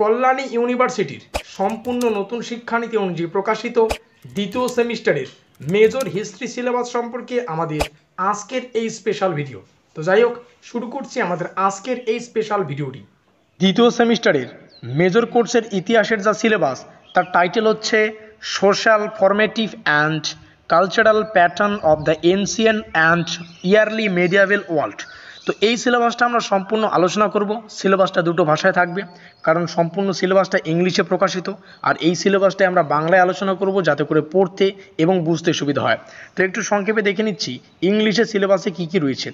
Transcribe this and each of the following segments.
কল্যাণী ইউনিভার্সিটির সম্পূর্ণ নতুন শিক্ষানীতি অনুযায়ী প্রকাশিত দ্বিতীয় সেমিস্টারের মেজর হিস্ট্রি সিলেবাস সম্পর্কে আমাদের আজকের এই স্পেশাল ভিডিও তো যাই হোক শুরু করছি আমাদের আজকের এই স্পেশাল ভিডিওটি দ্বিতীয় সেমিস্টারের মেজর কোর্সের ইতিহাসের যা সিলেবাস তার টাইটেল হচ্ছে social formative and cultural pattern of the ancient and early medieval world তো এই সিলেবাসটা আমরা সম্পূর্ণ আলোচনা করব সিলেবাসটা দুটো ভাষায় থাকবে কারণ সম্পূর্ণ সিলেবাসটা ইংলিশে প্রকাশিত আর এই সিলেবাসটা আমরা বাংলায় আলোচনা করব যাতে করে পড়তে এবং বুঝতে সুবিধা হয় তো একটু সংক্ষেপে দেখে নিচ্ছি ইংলিশে সিলেবাসে কি কি রয়েছে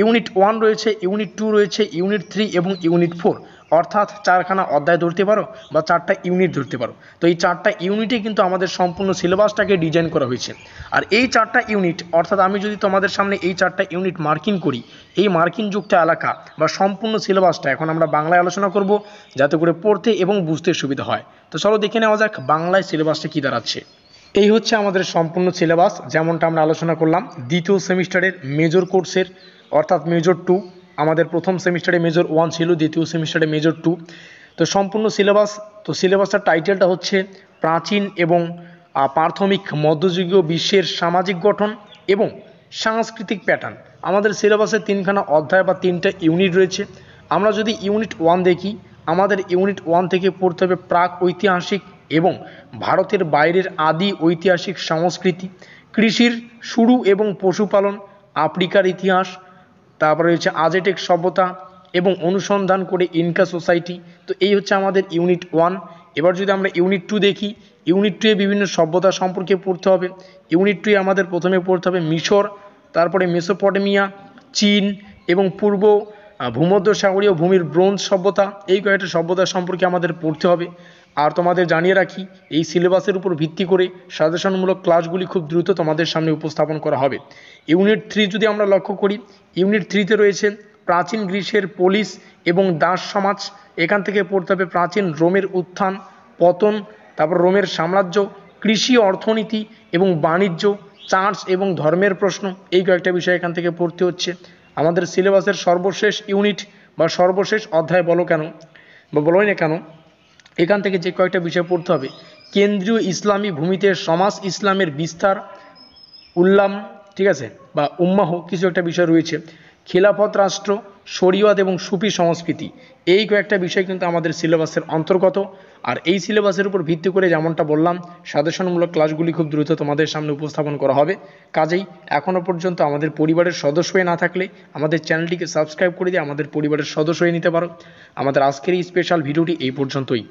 ইউনিট ওয়ান রয়েছে ইউনিট টু রয়েছে ইউনিট থ্রি এবং ইউনিট ফোর অর্থাৎ চারখানা অধ্যায় ধরতে পারো বা চারটা ইউনিট ধরতে পারো তো এই চারটা ইউনিটে কিন্তু আমাদের সম্পূর্ণ সিলেবাসটাকে ডিজাইন করা হয়েছে আর এই চারটা ইউনিট অর্থাৎ আমি যদি তোমাদের সামনে এই চারটা ইউনিট মার্কিং করি এই যুক্ত এলাকা বা সম্পূর্ণ সিলেবাসটা এখন আমরা বাংলায় আলোচনা করব যাতে করে পড়তে এবং বুঝতে সুবিধা হয় তো চলো দেখে নেওয়া যাক বাংলায় সিলেবাসটা কী দাঁড়াচ্ছে এই হচ্ছে আমাদের সম্পূর্ণ সিলেবাস যেমনটা আমরা আলোচনা করলাম দ্বিতীয় সেমিস্টারের মেজর কোর্সের অর্থাৎ মেজর টু আমাদের প্রথম সেমিস্টারে মেজর ওয়ান ছিল দ্বিতীয় সেমিস্টারে মেজর টু তো সম্পূর্ণ সিলেবাস তো সিলেবাসটার টাইটেলটা হচ্ছে প্রাচীন এবং প্রাথমিক মধ্যযুগীয় বিশ্বের সামাজিক গঠন এবং সাংস্কৃতিক প্যাটার্ন আমাদের সিলেবাসে তিনখানা অধ্যায় বা তিনটা ইউনিট রয়েছে আমরা যদি ইউনিট ওয়ান দেখি আমাদের ইউনিট ওয়ান থেকে পড়তে হবে প্রাক ঐতিহাসিক এবং ভারতের বাইরের আদি ঐতিহাসিক সংস্কৃতি কৃষির শুরু এবং পশুপালন আফ্রিকার ইতিহাস তারপরে রয়েছে আজেটেক সভ্যতা এবং অনুসন্ধান করে ইনকা সোসাইটি তো এই হচ্ছে আমাদের ইউনিট ওয়ান এবার যদি আমরা ইউনিট টু দেখি ইউনিট টুয়ে বিভিন্ন সভ্যতা সম্পর্কে পড়তে হবে ইউনিট টুয়ে আমাদের প্রথমে পড়তে হবে মিশর তারপরে মেসোপটেমিয়া চীন এবং পূর্ব ভূমধ্যসাগরীয় ভূমির ব্রোঞ্জ সভ্যতা এই কয়েকটা সভ্যতা সম্পর্কে আমাদের পড়তে হবে আর তোমাদের জানিয়ে রাখি এই সিলেবাসের উপর ভিত্তি করে সাজেশনমূলক ক্লাসগুলি খুব দ্রুত তোমাদের সামনে উপস্থাপন করা হবে ইউনিট থ্রি যদি আমরা লক্ষ্য করি ইউনিট থ্রিতে রয়েছে প্রাচীন গ্রীসের পোলিশ এবং দাস সমাজ এখান থেকে পড়তে হবে প্রাচীন রোমের উত্থান পতন তারপর রোমের সাম্রাজ্য কৃষি অর্থনীতি এবং বাণিজ্য চার্চ এবং ধর্মের প্রশ্ন এই কয়েকটা বিষয় এখান থেকে পড়তে হচ্ছে আমাদের সিলেবাসের সর্বশেষ ইউনিট বা সর্বশেষ অধ্যায় বলো কেন বা বলোই না কেন এখান থেকে যে কয়েকটা বিষয় পড়তে হবে কেন্দ্রীয় ইসলামী ভূমিতে সমাজ ইসলামের বিস্তার উল্লাম ঠিক আছে বা উম্মাহ কিছু একটা বিষয় রয়েছে খিলাফত রাষ্ট্র শরীয়ত এবং সুফি সংস্কৃতি এই কয়েকটা বিষয় কিন্তু আমাদের সিলেবাসের অন্তর্গত আর এই সিলেবাসের উপর ভিত্তি করে যেমনটা বললাম সাজেশনমূলক ক্লাসগুলি খুব দ্রুত তোমাদের সামনে উপস্থাপন করা হবে কাজেই এখনও পর্যন্ত আমাদের পরিবারের সদস্য হয়ে না থাকলে আমাদের চ্যানেলটিকে সাবস্ক্রাইব করে দিয়ে আমাদের পরিবারের সদস্য হয়ে নিতে পারো আমাদের আজকের এই স্পেশাল ভিডিওটি এই পর্যন্তই